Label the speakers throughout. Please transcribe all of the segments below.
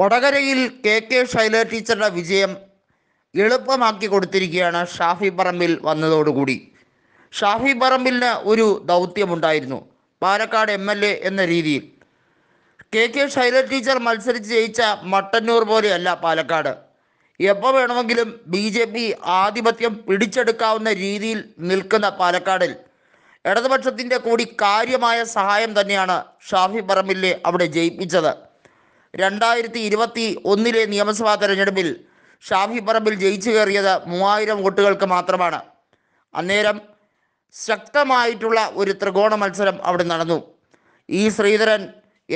Speaker 1: വടകരയിൽ K K Shaila ടീച്ചറുടെ വിജയം എളുപ്പമാക്കി കൊടുത്തിരിക്കുകയാണ് ഷാഫി പറമ്പിൽ വന്നതോടുകൂടി ഷാഫി പറമ്പിലിന് ഒരു ദൗത്യമുണ്ടായിരുന്നു പാലക്കാട് എം എൽ എ എന്ന രീതിയിൽ കെ കെ ശൈല ടീച്ചർ മത്സരിച്ച് ജയിച്ച മട്ടന്നൂർ പോലെയല്ല പാലക്കാട് എപ്പോൾ വേണമെങ്കിലും ബി ജെ പി ആധിപത്യം പിടിച്ചെടുക്കാവുന്ന രീതിയിൽ നിൽക്കുന്ന പാലക്കാടിൽ ഇടതുപക്ഷത്തിൻ്റെ കൂടി കാര്യമായ സഹായം തന്നെയാണ് ഷാഫി പറമ്പിലെ അവിടെ ജയിപ്പിച്ചത് രണ്ടായിരത്തി ഇരുപത്തി ഒന്നിലെ നിയമസഭാ തെരഞ്ഞെടുപ്പിൽ ഷാഫി പറമ്പിൽ ജയിച്ചു കയറിയത് മൂവായിരം വോട്ടുകൾക്ക് മാത്രമാണ് അന്നേരം ശക്തമായിട്ടുള്ള ഒരു ത്രികോണ മത്സരം അവിടെ നടന്നു ഈ ശ്രീധരൻ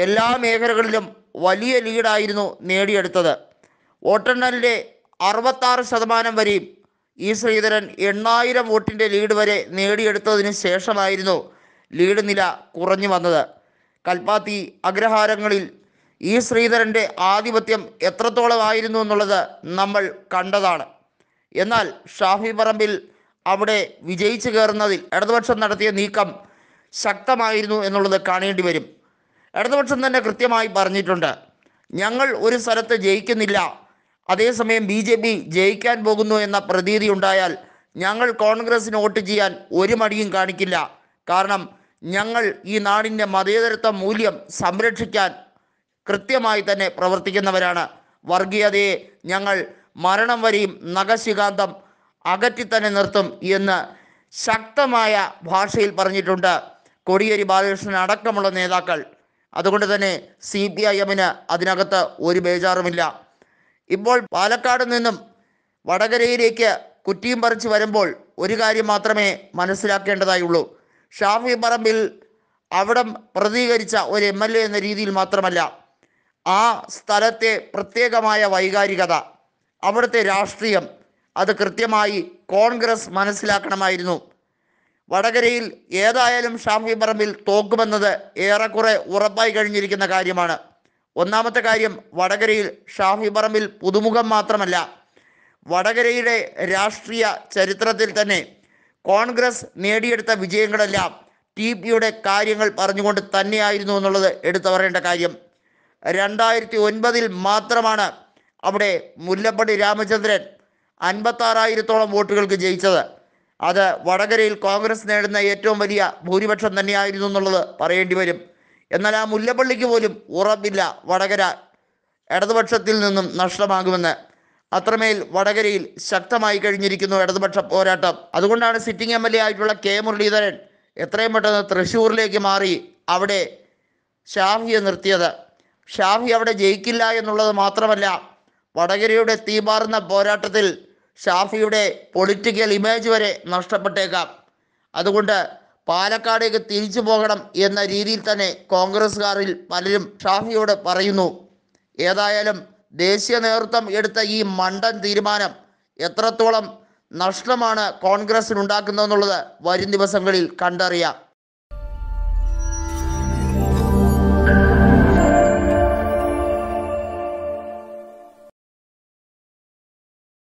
Speaker 1: എല്ലാ മേഖലകളിലും വലിയ ലീഡായിരുന്നു നേടിയെടുത്തത് വോട്ടെണ്ണലിൻ്റെ അറുപത്താറ് ശതമാനം വരെയും ഈ ശ്രീധരൻ എണ്ണായിരം വോട്ടിൻ്റെ ലീഡ് വരെ നേടിയെടുത്തതിന് ശേഷമായിരുന്നു ലീഡ് നില കുറഞ്ഞു വന്നത് കൽപ്പാത്തി അഗ്രഹാരങ്ങളിൽ ഈ ശ്രീധരൻ്റെ ആധിപത്യം എത്രത്തോളമായിരുന്നു എന്നുള്ളത് നമ്മൾ കണ്ടതാണ് എന്നാൽ ഷാഫി പറമ്പിൽ അവിടെ വിജയിച്ചു കയറുന്നതിൽ ഇടതുപക്ഷം നടത്തിയ നീക്കം ശക്തമായിരുന്നു എന്നുള്ളത് കാണേണ്ടി വരും ഇടതുപക്ഷം തന്നെ കൃത്യമായി പറഞ്ഞിട്ടുണ്ട് ഞങ്ങൾ ഒരു സ്ഥലത്ത് ജയിക്കുന്നില്ല അതേസമയം ബി ജെ പി ജയിക്കാൻ പോകുന്നു എന്ന പ്രതീതി ഉണ്ടായാൽ ഞങ്ങൾ കോൺഗ്രസിന് വോട്ട് ചെയ്യാൻ ഒരു മടിയും കാണിക്കില്ല കാരണം ഞങ്ങൾ ഈ നാടിൻ്റെ മതേതരത്വ മൂല്യം സംരക്ഷിക്കാൻ കൃത്യമായി തന്നെ പ്രവർത്തിക്കുന്നവരാണ് വർഗീയതയെ ഞങ്ങൾ മരണം വരെയും നഖശികാന്തം അകറ്റി തന്നെ നിർത്തും എന്ന് ശക്തമായ ഭാഷയിൽ പറഞ്ഞിട്ടുണ്ട് കോടിയേരി ബാലകൃഷ്ണൻ അടക്കമുള്ള നേതാക്കൾ അതുകൊണ്ട് തന്നെ സി പി ഐ എമ്മിന് അതിനകത്ത് ഒരു ബേജാറുമില്ല ഇപ്പോൾ പാലക്കാട് നിന്നും വടകരയിലേക്ക് കുറ്റിയും പറിച്ച് വരുമ്പോൾ ഒരു കാര്യം മാത്രമേ മനസ്സിലാക്കേണ്ടതായുള്ളൂ ഷാഫി പറമ്പിൽ അവിടം പ്രതികരിച്ച ഒരു എം എൽ എ എന്ന രീതിയിൽ മാത്രമല്ല ആ സ്ഥലത്തെ പ്രത്യേകമായ വൈകാരികത അവിടുത്തെ രാഷ്ട്രീയം അത് കൃത്യമായി കോൺഗ്രസ് മനസ്സിലാക്കണമായിരുന്നു വടകരയിൽ ഏതായാലും ഷാഫി പറമ്പിൽ തോക്കുമെന്നത് ഏറെക്കുറെ ഉറപ്പായി കഴിഞ്ഞിരിക്കുന്ന കാര്യമാണ് ഒന്നാമത്തെ കാര്യം വടകരയിൽ ഷാഫി പറമ്പിൽ പുതുമുഖം മാത്രമല്ല വടകരയുടെ രാഷ്ട്രീയ ചരിത്രത്തിൽ തന്നെ കോൺഗ്രസ് നേടിയെടുത്ത വിജയങ്ങളെല്ലാം ടി പിയുടെ കാര്യങ്ങൾ പറഞ്ഞുകൊണ്ട് തന്നെയായിരുന്നു എന്നുള്ളത് എടുത്തു പറയേണ്ട കാര്യം രണ്ടായിരത്തി ഒൻപതിൽ മാത്രമാണ് അവിടെ മുല്ലപ്പള്ളി രാമചന്ദ്രൻ അൻപത്താറായിരത്തോളം വോട്ടുകൾക്ക് ജയിച്ചത് അത് വടകരയിൽ കോൺഗ്രസ് നേടുന്ന ഏറ്റവും വലിയ ഭൂരിപക്ഷം തന്നെയായിരുന്നു എന്നുള്ളത് പറയേണ്ടി വരും എന്നാൽ ആ മുല്ലപ്പള്ളിക്ക് പോലും ഉറപ്പില്ല വടകര ഇടതുപക്ഷത്തിൽ നിന്നും നഷ്ടമാകുമെന്ന് അത്രമേൽ വടകരയിൽ ശക്തമായി കഴിഞ്ഞിരിക്കുന്നു ഇടതുപക്ഷ പോരാട്ടം അതുകൊണ്ടാണ് സിറ്റിംഗ് എം എൽ എ ആയിട്ടുള്ള കെ മുരളീധരൻ എത്രയും പെട്ടെന്ന് തൃശ്ശൂരിലേക്ക് മാറി അവിടെ ഷാഫിയെ നിർത്തിയത് ഷാഫി അവിടെ ജയിക്കില്ല എന്നുള്ളത് മാത്രമല്ല വടകരയുടെ തീമാറുന്ന പോരാട്ടത്തിൽ ഷാഫിയുടെ പൊളിറ്റിക്കൽ ഇമേജ് വരെ നഷ്ടപ്പെട്ടേക്കാം അതുകൊണ്ട് പാലക്കാടേക്ക് തിരിച്ചു പോകണം എന്ന രീതിയിൽ തന്നെ കോൺഗ്രസ്സുകാരിൽ പലരും ഷാഫിയോട് പറയുന്നു ഏതായാലും ദേശീയ നേതൃത്വം എടുത്ത ഈ മണ്ടൻ തീരുമാനം എത്രത്തോളം നഷ്ടമാണ് കോൺഗ്രസിനുണ്ടാക്കുന്നതെന്നുള്ളത് വരും ദിവസങ്ങളിൽ കണ്ടറിയാം